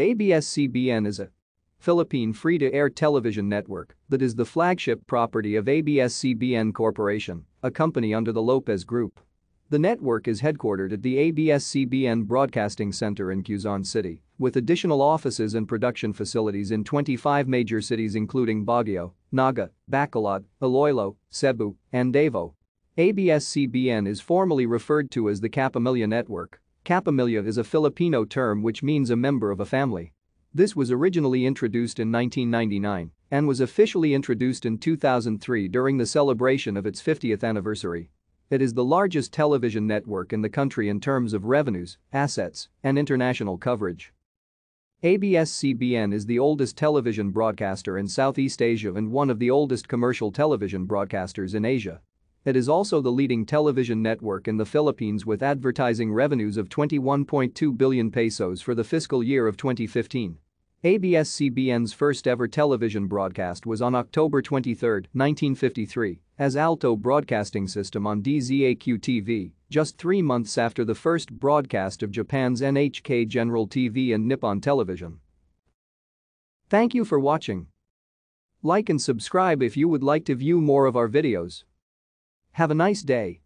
ABS-CBN is a Philippine free-to-air television network that is the flagship property of ABS-CBN Corporation, a company under the Lopez Group. The network is headquartered at the ABS-CBN Broadcasting Center in Quezon City, with additional offices and production facilities in 25 major cities including Baguio, Naga, Bacolod, Iloilo, Cebu, and Davao. ABS-CBN is formally referred to as the Capamilla Network. Kapamilya is a Filipino term which means a member of a family. This was originally introduced in 1999 and was officially introduced in 2003 during the celebration of its 50th anniversary. It is the largest television network in the country in terms of revenues, assets, and international coverage. ABS-CBN is the oldest television broadcaster in Southeast Asia and one of the oldest commercial television broadcasters in Asia. It is also the leading television network in the Philippines with advertising revenues of 21.2 billion pesos for the fiscal year of 2015. ABS-CBN's first-ever television broadcast was on October 23, 1953, as Alto Broadcasting System on DZAQ-TV, just three months after the first broadcast of Japan's NHK General TV and Nippon Television. Thank you for watching. Like and subscribe if you would like to view more of our videos. Have a nice day.